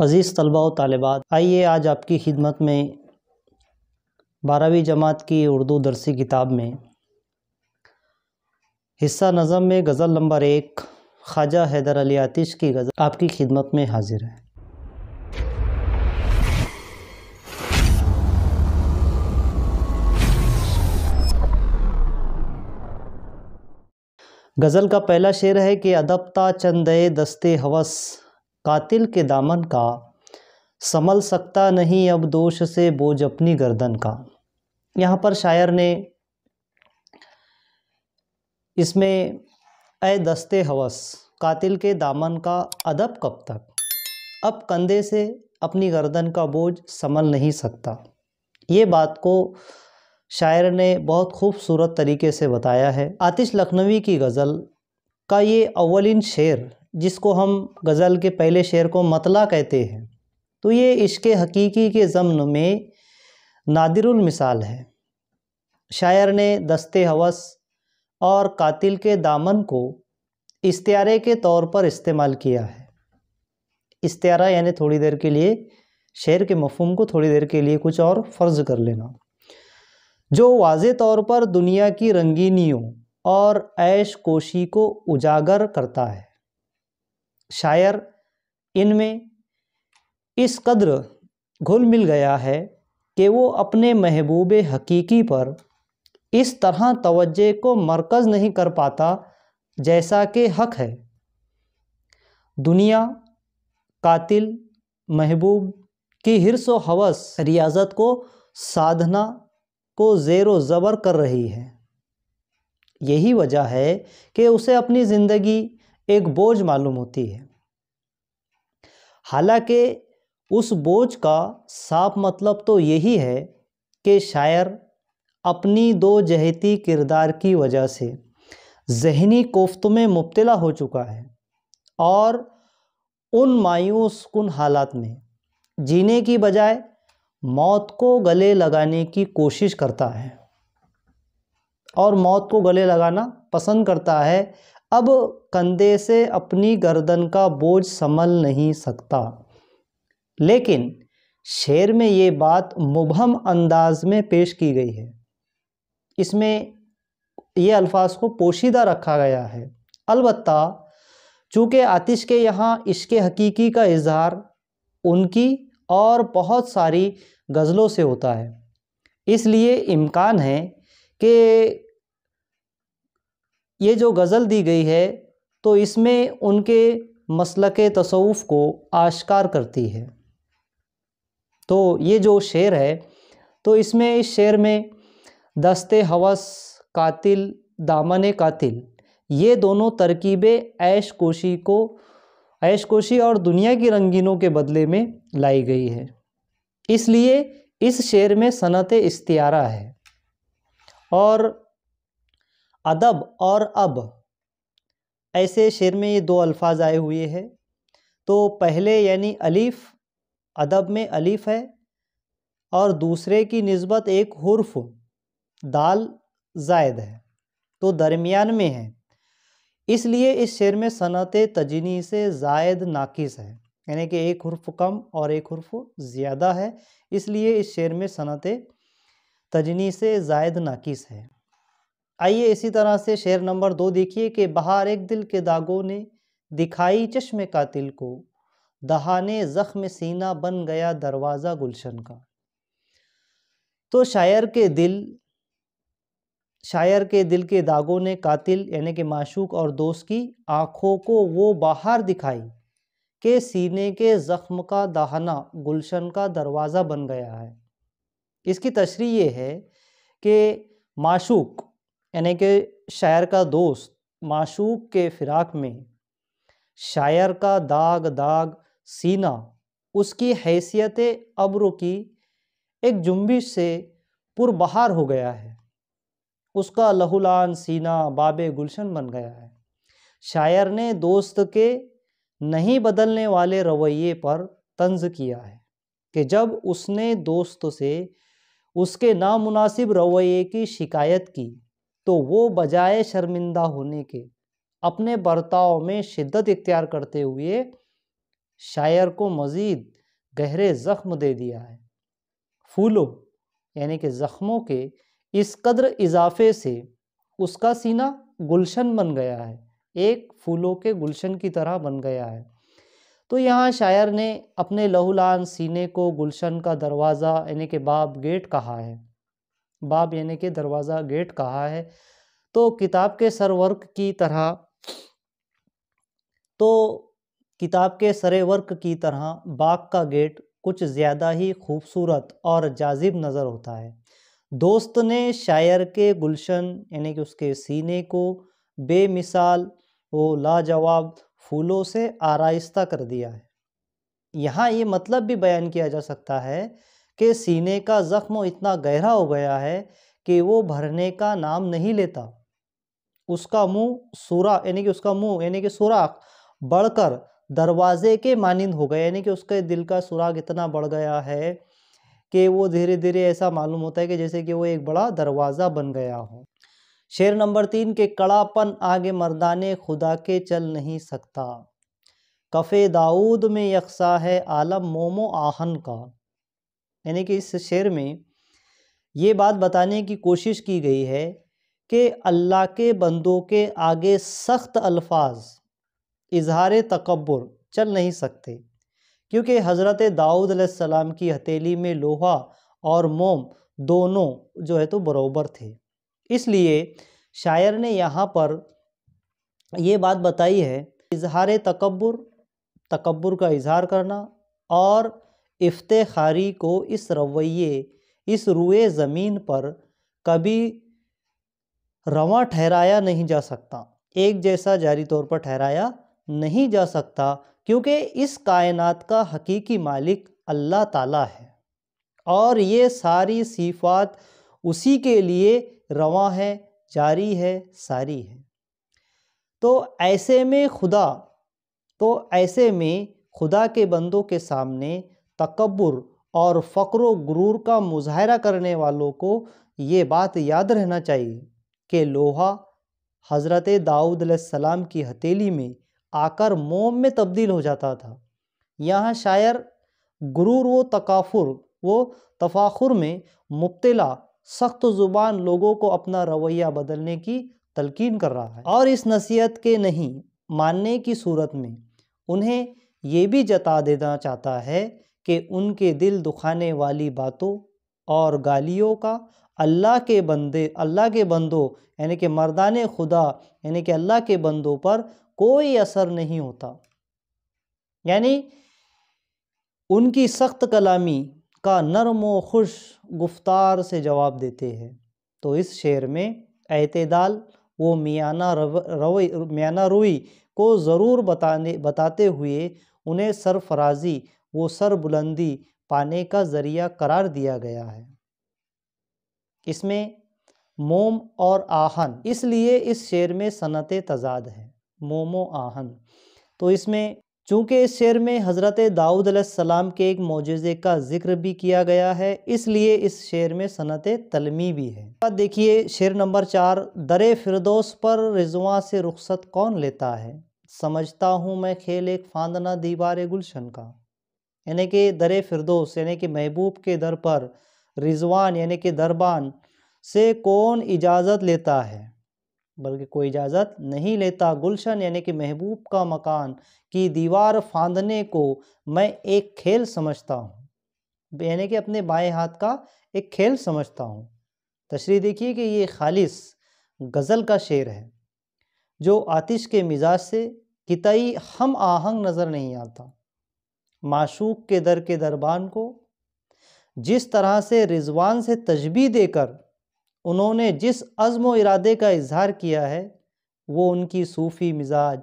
अज़ीज़ तलबा व तालबात आइए आज आपकी खिदमत में बारहवीं जमात की उर्दू दरसी किताब में हिस्सा नज़म में गज़ल नंबर एक ख्वाजा हैदर अली आतिश की गज़ल आपकी खिदमत में हाजिर है गज़ल का पहला शेर है कि अदबता चंदे दस्ते हवस कातिल के दामन का समल सकता नहीं अब दोष से बोझ अपनी गर्दन का यहाँ पर शायर ने इसमें ए दस्ते हवस कातिल के दामन का अदब कब तक अब कंधे से अपनी गर्दन का बोझ समल नहीं सकता ये बात को शायर ने बहुत खूबसूरत तरीके से बताया है आतिश लखनवी की गज़ल का ये अवलिन शेर जिसको हम गज़ल के पहले शेर को मतला कहते हैं तो ये इश्क हकीकी के ज़मन में नादिरुल मिसाल है शायर ने दस्ते हवस और कातिल के दामन को इस्तियारे के तौर पर इस्तेमाल किया है इस्तियारा यानी थोड़ी देर के लिए शेर के मफहम को थोड़ी देर के लिए कुछ और फ़र्ज़ कर लेना जो वाज तौर पर दुनिया की रंगीनियों और ऐश कोशी को उजागर करता है शायर इनमें इस कदर घुल मिल गया है कि वो अपने महबूब हकीकी पर इस तरह तवज्जे को मरकज़ नहीं कर पाता जैसा कि हक है दुनिया कातिल महबूब की हिरस व हवस रियाजत को साधना को ज़ेर ज़बर कर रही है यही वजह है कि उसे अपनी ज़िंदगी एक बोझ मालूम होती है हालांकि उस बोझ का साफ मतलब तो यही है कि शायर अपनी दो जहती किरदार की वजह से जहनी कोफ्त में मुबतला हो चुका है और उन मायूस कन हालात में जीने की बजाय मौत को गले लगाने की कोशिश करता है और मौत को गले लगाना पसंद करता है अब कंधे से अपनी गर्दन का बोझ संभल नहीं सकता लेकिन शेर में ये बात मुबहम अंदाज में पेश की गई है इसमें ये अल्फाज को पोशीदा रखा गया है अलबत्ता चूँकि आतिश के यहाँ इश्क हकीकी का इजहार उनकी और बहुत सारी गज़लों से होता है इसलिए इम्कान है कि ये जो गज़ल दी गई है तो इसमें उनके मसलक तसवुफ़ को आश्कार करती है तो ये जो शेर है तो इसमें इस शेर में दस्ते हवस कातिल दामन कातिल ये दोनों तरकीबें ऐश कोशी को ऐश कोशी और दुनिया की रंगीनों के बदले में लाई गई है इसलिए इस शेर में सनत इस्तियारा है और अदब और अब ऐसे शेर में ये दो अल्फाज आए हुए हैं तो पहले यानी अलीफ़ अदब में अलीफ़ है और दूसरे की नस्बत एक हर्फ दाल जायद है तो दरमियान में है इसलिए इस शेर में सनत तजनी से जायद नाकिस है यानी कि एक हर्फ कम और एक हर्फ ज़्यादा है इसलिए इस शेर में सनत तजनी से जायद नाकिस है आइए इसी तरह से शेर नंबर दो देखिए कि बहार एक दिल के दागों ने दिखाई चश्मे कातिल को दहाने ज़ख्म सीना बन गया दरवाज़ा गुलशन का तो शायर के दिल शायर के दिल के दागों ने कातिल यानी कि माशूक और दोस्त की आँखों को वो बाहर दिखाई के सीने के ज़ख्म का दहाना गुलशन का दरवाज़ा बन गया है इसकी तशरी ये है कि माशूक यानी कि शायर का दोस्त माशूक के फिराक में शायर का दाग दाग सीना उसकी हैसियत अब्र की एक जुम्बिश से पुरबहार हो गया है उसका लहुलान सीना बाब गुलशन बन गया है शायर ने दोस्त के नहीं बदलने वाले रवैये पर तंज किया है कि जब उसने दोस्त से उसके नामुनासिब रवैये की शिकायत की तो वो बजाय शर्मिंदा होने के अपने बर्ताव में शिद्दत इख्तियार करते हुए शायर को मज़ीद गहरे ज़ख्म दे दिया है फूलों यानी कि ज़ख्मों के इस कदर इजाफे से उसका सीना गुलशन बन गया है एक फूलों के गुलशन की तरह बन गया है तो यहाँ शायर ने अपने लहूलान सीने को गुलशन का दरवाज़ा यानी कि बाब गेट कहा है बाब यानी कि दरवाज़ा गेट कहा है तो किताब के सरवर्क की तरह तो किताब के सरे वर्क की तरह बाग का गेट कुछ ज़्यादा ही खूबसूरत और जाजिब नज़र होता है दोस्त ने शायर के गुलशन यानी कि उसके सीने को बेमिसाल वो लाजवाब फूलों से आरास्ता कर दिया है यहाँ ये मतलब भी बयान किया जा सकता है के सीने का ज़ख्म इतना गहरा हो गया है कि वो भरने का नाम नहीं लेता उसका मुंह सूरा यानी कि उसका मुंह यानी कि सुराख बढ़कर दरवाजे के मानंद हो गया यानी कि उसके दिल का सुराख इतना बढ़ गया है कि वो धीरे धीरे ऐसा मालूम होता है कि जैसे कि वो एक बड़ा दरवाज़ा बन गया हो शेर नंबर तीन के कड़ापन आगे मर्दाने खुदा के चल नहीं सकता कफ़े दाऊद में यकसा है आलम मोमो आहन का यानी कि इस शेर में ये बात बताने की कोशिश की गई है कि अल्लाह के बंदों के आगे सख्त अल्फाज इजहार तकबर चल नहीं सकते क्योंकि हज़रत दाऊद सलाम की हथेली में लोहा और मोम दोनों जो है तो बरोबर थे इसलिए शायर ने यहाँ पर ये बात बताई है इजहार तकबर तकबर का इजहार करना और इफ्तारी को इस रवैये इस रुए ज़मीन पर कभी रवा ठहराया नहीं जा सकता एक जैसा जारी तौर पर ठहराया नहीं जा सकता क्योंकि इस कायनात का हकीकी मालिक अल्लाह ताला है और ये सारी सिफात उसी के लिए रवा है जारी है सारी है तो ऐसे में खुदा तो ऐसे में खुदा के बंदों के सामने तकबर और फ़क्र गुरूर का मुजाहरा करने वालों को ये बात याद रहना चाहिए कि लोहा हज़रत दाऊद सलाम की हथेली में आकर मोम में तब्दील हो जाता था यहाँ शायर गुरूर व तकाफुर व तफाखुर में मुबतला सख्त ज़ुबान लोगों को अपना रवैया बदलने की तलकिन कर रहा है और इस नसीहत के नहीं मानने की सूरत में उन्हें ये भी जता देना चाहता है कि उनके दिल दुखाने वाली बातों और गालियों का अल्लाह के बंदे अल्लाह के बंदों यानी कि मर्दान खुदा यानी कि अल्लाह के बंदों पर कोई असर नहीं होता यानी उनकी सख्त कलामी का नरम व खुश गुफ्तार से जवाब देते हैं तो इस शेर में अतदाल वो मियाना रव मियाना रोई को ज़रूर बताने बताते हुए उन्हें सरफराजी वो सरबुलंदी पाने का ज़रिया करार दिया गया है इसमें मोम और आहन इसलिए इस शेर में सनत तजाद है मोमो आहन तो इसमें चूंकि इस शेर में हज़रत दाऊद सलाम के एक मोजे का जिक्र भी किया गया है इसलिए इस शेर में सनत तलमी भी है देखिए शेर नंबर चार दर फिरदोस पर रिजवा से रुखसत कौन लेता है समझता हूँ मैं खेल एक फांदना दीवार गुलशन का यानी कि दर फिरदोस यानी कि महबूब के दर पर रिजवान यानी कि दरबान से कौन इजाज़त लेता है बल्कि कोई इजाज़त नहीं लेता गुलशन यानी कि महबूब का मकान की दीवार फांदने को मैं एक खेल समझता हूँ यानी कि अपने बाएं हाथ का एक खेल समझता हूँ तशरी देखिए कि ये खालिस गज़ल का शेर है जो आतिश के मिजाज से कितई हम आहंग नज़र नहीं आता माशूक के दर के दरबान को जिस तरह से रिजवान से तजबी देकर उन्होंने जिस अज़म इरादे का इजहार किया है वो उनकी सूफ़ी मिजाज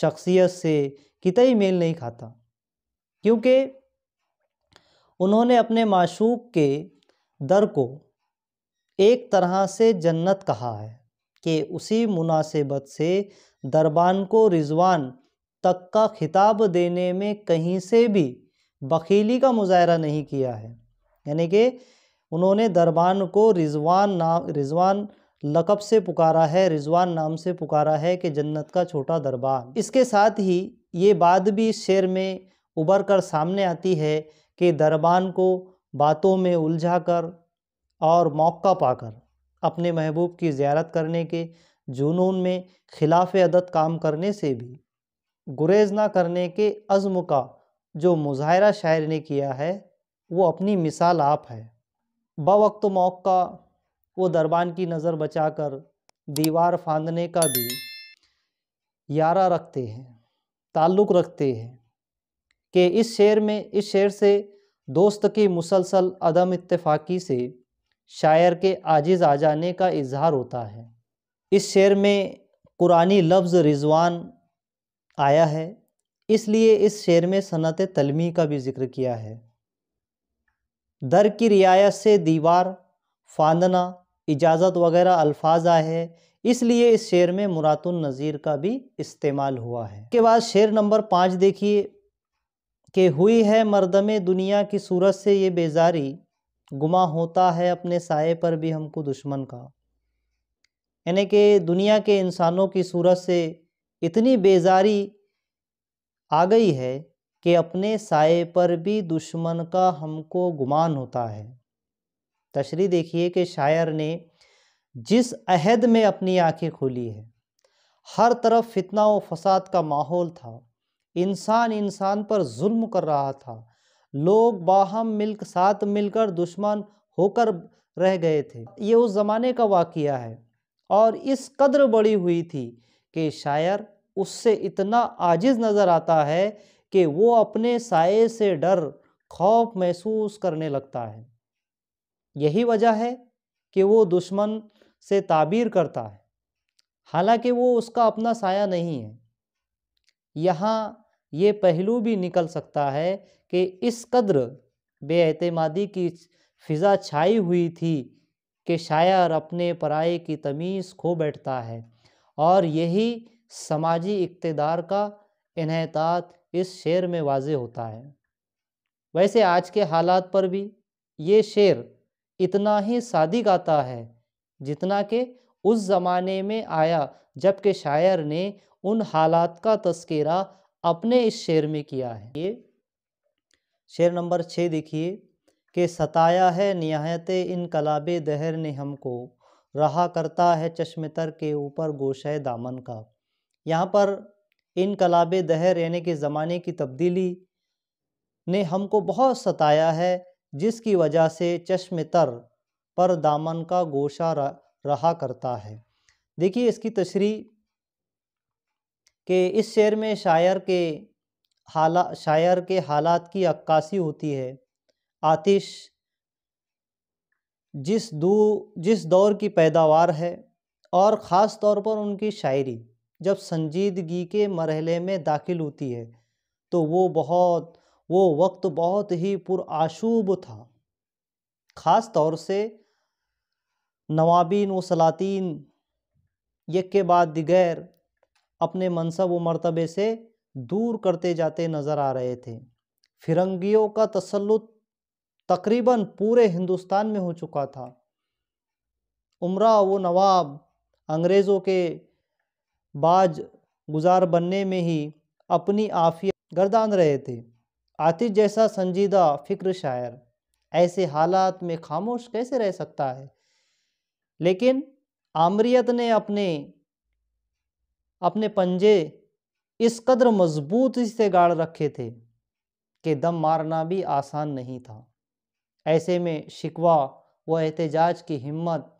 शख्सियत से कितई मेल नहीं खाता क्योंकि उन्होंने अपने माशूक के दर को एक तरह से जन्नत कहा है कि उसी मुनासिबत से दरबान को रिजवान तक का खिताब देने में कहीं से भी बखीली का मुजाहरा नहीं किया है यानी कि उन्होंने दरबान को रिजवान नाम रिजवान लकब से पुकारा है रिजवान नाम से पुकारा है कि जन्नत का छोटा दरबान इसके साथ ही ये बात भी इस शेर में उबर कर सामने आती है कि दरबान को बातों में उलझा कर और मौका पाकर अपने महबूब की ज्यारत करने के जुनून में खिलाफ अदत काम करने से भी गुरेज ना करने के अज़म का जो मुजाहरा शायर ने किया है वो अपनी मिसाल आप है बवक्त मौक़ा वो दरबान की नज़र बचाकर दीवार फांदने का भी यारा रखते हैं ताल्लुक़ रखते हैं कि इस शेर में इस शेर से दोस्त की मुसलसल अदम इतफाकी से शायर के आजिज़ आ जाने का इजहार होता है इस शेर में कुरानी लफ्ज़ रिजवान आया है इसलिए इस शेर में सनत तलमी का भी जिक्र किया है दर की रियायत से दीवार फांदना इजाज़त वगैरह अल्फाज आए हैं इसलिए इस शेर में मुरातुल नज़ीर का भी इस्तेमाल हुआ है के बाद शेर नंबर पाँच देखिए कि हुई है मरदम दुनिया की सूरत से ये बेजारी गुमा होता है अपने साये पर भी हमको दुश्मन का यानी कि दुनिया के इंसानों की सूरत से इतनी बेजारी आ गई है कि अपने साय पर भी दुश्मन का हमको गुमान होता है तशरी देखिए कि शायर ने जिस अहद में अपनी आंखें खोली है हर तरफ फितना व फसाद का माहौल था इंसान इंसान पर जुल्म कर रहा था लोग बाहम मिल्क साथ मिलकर दुश्मन होकर रह गए थे ये उस ज़माने का वाक़ है और इस कदर बड़ी हुई थी कि शायर उससे इतना आजिज़ नज़र आता है कि वो अपने साय से डर खौफ महसूस करने लगता है यही वजह है कि वो दुश्मन से ताबीर करता है हालांकि वो उसका अपना साया नहीं है यहाँ ये पहलू भी निकल सकता है कि इस कदर बेअतमादी की फिज़ा छाई हुई थी कि शायर अपने पराए की तमीज़ खो बैठता है और यही समाजी इकतदार का इहतात इस शेर में वाज होता है वैसे आज के हालात पर भी ये शेर इतना ही सादिक आता है जितना कि उस ज़माने में आया जबकि शायर ने उन हालात का तस्करा अपने इस शेर में किया है ये शेर नंबर छः देखिए कि सताया है नहायत इनकलाब दहर ने हमको रहा करता है चश्म तर के ऊपर गोशे दामन का यहाँ पर इन कलाब दहर यानी कि ज़माने की तब्दीली ने हमको बहुत सताया है जिसकी वजह से चश्म तर पर दामन का गोशा रहा करता है देखिए इसकी तशरी के इस शेर में शायर के हाला शायर के हालात की अक्कासी होती है आतिश जिस दू जिस दौर की पैदावार है और ख़ास तौर पर उनकी शायरी जब संजीदगी के मरहले में दाखिल होती है तो वो बहुत वो वक्त बहुत ही पुराशूब था ख़ास तौर से नवाबिन व सलातीन यक के बाद दिगैर अपने मनसब व मरतबे से दूर करते जाते नज़र आ रहे थे फिरंगियों का तसलुत तकरीबन पूरे हिंदुस्तान में हो चुका था उमरा वो नवाब अंग्रेज़ों के बाज गुजार बनने में ही अपनी आफिया गर्दान रहे थे आतिश जैसा संजीदा फ़िक्र शायर ऐसे हालात में खामोश कैसे रह सकता है लेकिन आमरीत ने अपने अपने पंजे इस कदर मजबूती से गाड़ रखे थे कि दम मारना भी आसान नहीं था ऐसे में शिकवा व एहतजाज की हिम्मत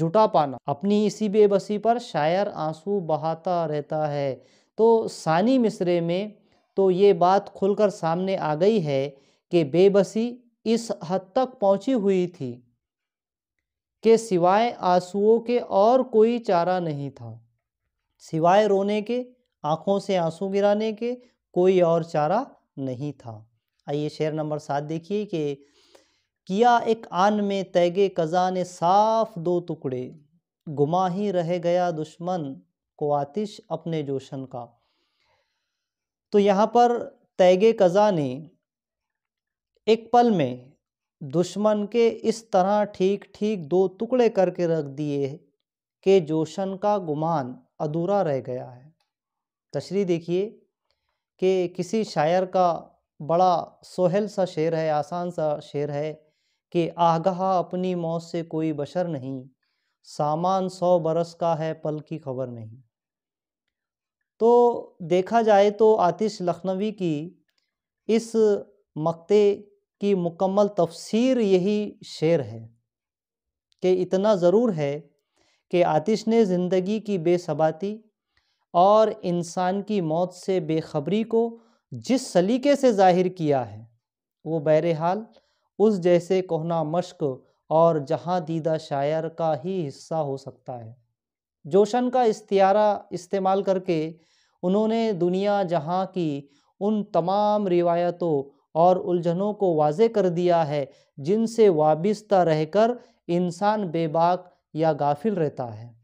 जुटा पाना अपनी इसी बेबसी पर शायर आंसू बहाता रहता है तो सानी मिसरे में तो ये बात खुलकर सामने आ गई है कि बेबसी इस हद तक पहुंची हुई थी के सिवाय आंसुओं के और कोई चारा नहीं था सिवाय रोने के आँखों से आंसू गिराने के कोई और चारा नहीं था आइए शेर नंबर सात देखिए कि किया एक आन में तैगे कज़ा ने साफ दो टुकड़े गुमा ही रह गया दुश्मन को आतिश अपने जोशन का तो यहाँ पर तैगे कज़ा ने एक पल में दुश्मन के इस तरह ठीक ठीक दो टुकड़े करके रख दिए के जोशन का गुमान अधूरा रह गया है तशरी देखिए कि किसी शायर का बड़ा सोहल सा शेर है आसान सा शेर है कि आगाह अपनी मौत से कोई बशर नहीं सामान सौ बरस का है पल की खबर नहीं तो देखा जाए तो आतिश लखनवी की इस मकते की मुकम्मल तफसीर यही शेर है कि इतना ज़रूर है कि आतिश ने ज़िंदगी की बेसबाती और इंसान की मौत से बेखबरी को जिस सलीके से जाहिर किया है वो बहरहाल उस जैसे कोहना मश्क और जहाँ दीदा शायर का ही हिस्सा हो सकता है जोशन का इस्तियारा इस्तेमाल करके उन्होंने दुनिया जहाँ की उन तमाम रिवायतों और उलझनों को वाजे कर दिया है जिनसे वाबिस्ता रहकर इंसान बेबाक या गाफिल रहता है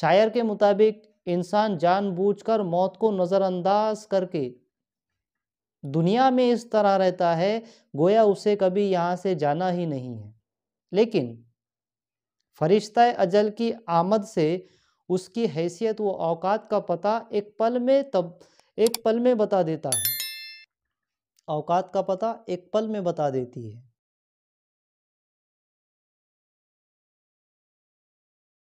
शायर के मुताबिक इंसान जानबूझकर मौत को नज़रअंदाज करके दुनिया में इस तरह रहता है गोया उसे कभी यहाँ से जाना ही नहीं है लेकिन फरिश्ता अजल की आमद से उसकी हैसियत व औकात का पता एक पल में तब एक पल में बता देता है औकात का पता एक पल में बता देती है